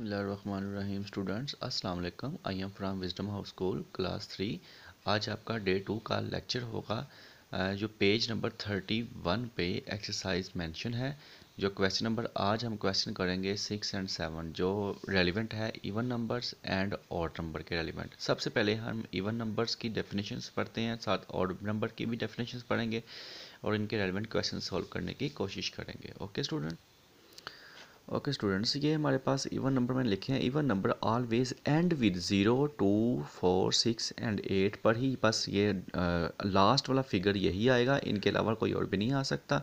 बसमीम स्टूडेंट्स अस्सलाम वालेकुम I am from wisdom house school class three आज आपका डे टू का लेक्चर होगा जो पेज नंबर थर्टी वन पे एक्सरसाइज मेंशन है जो क्वेश्चन नंबर आज हम क्वेश्चन करेंगे सिक्स एंड सेवन जो रेलिवेंट है even numbers and odd number के रेलिवेंट सबसे पहले हम इवन नंबर्स की डेफिनेशंस पढ़ते हैं साथ ऑड नंबर की भी डेफिनेशंस पढ़ेंगे और इनके रेलिवेंट क्वेश्चन सॉल्व करने की कोशिश करेंगे okay student okay okay, students ये हमारे पास इवन नंबर मैंने लिखे हैं even number always end with zero two four six and eight पर ही बस ये लास्ट वाला फिगर यही आएगा इनके अलावा कोई और भी नहीं आ सकता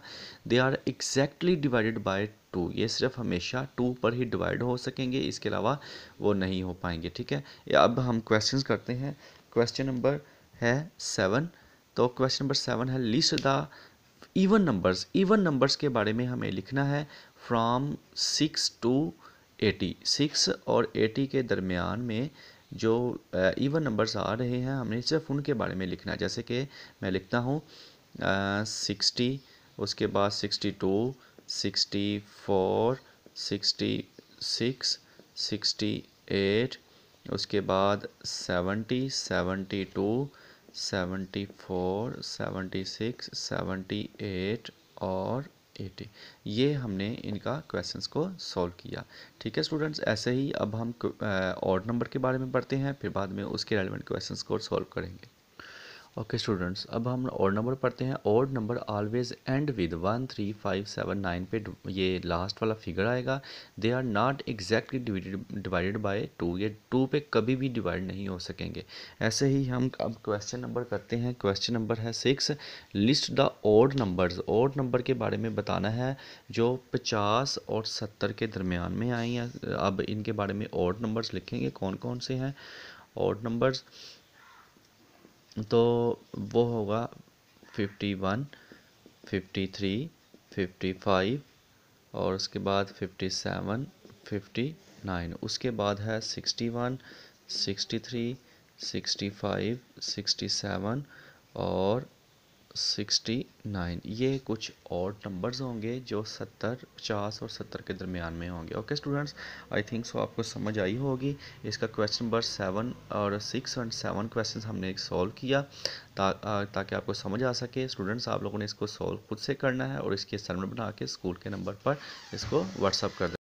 they are exactly divided by two ये सिर्फ हमेशा टू पर ही डिवाइड हो सकेंगे इसके अलावा वो नहीं हो पाएंगे ठीक है अब हम क्वेश्चन करते हैं क्वेश्चन नंबर है सेवन तो क्वेश्चन नंबर सेवन है list the even numbers even numbers के बारे में हमें लिखना है from six to eighty six और एटी के दरमियान में जो इवन नंबर्स आ रहे हैं हमें सिर्फ उनके बारे में लिखना है जैसे कि मैं लिखता हूँ सिक्सटी उसके बाद sixty two sixty four sixty six sixty eight उसके बाद seventy seventy two seventy four seventy six seventy eight और एटी ये हमने इनका क्वेश्चंस को सॉल्व किया ठीक है स्टूडेंट्स ऐसे ही अब हम ऑड नंबर के बारे में पढ़ते हैं फिर बाद में उसके रेलिवेंट क्वेश्चंस को सॉल्व करेंगे ओके okay, स्टूडेंट्स अब हम और नंबर पढ़ते हैं और number always end with one three five seven nine पे ये लास्ट वाला फिगर आएगा they are not exactly divided by two ये टू पे कभी भी डिवाइड नहीं हो सकेंगे ऐसे ही हम अब क्वेश्चन नंबर करते हैं क्वेश्चन नंबर है six list the odd numbers odd number के बारे में बताना है जो पचास और सत्तर के दरमियान में आई हैं अब इनके बारे में ओड नंबर्स लिखेंगे कौन कौन से हैं ओड नंबर्स तो वो होगा fifty one fifty three fifty five और उसके बाद फिफ्टी सेवन फिफ्टी नाइन उसके बाद है sixty one sixty three sixty five sixty seven और सिक्सटी नाइन ये कुछ और नंबर्स होंगे जो सत्तर पचास और सत्तर के दरमियान में होंगे okay students I think so आपको समझ आई होगी इसका क्वेश्चन नंबर सेवन और सिक्स एंड सेवन क्वेश्चन हमने एक सॉल्व किया ता, ताकि आपको समझ आ सके स्टूडेंट्स आप लोगों ने इसको सॉल्व खुद से करना है और इसके असाइनमेंट बना के स्कूल के नंबर पर इसको व्हाट्सअप कर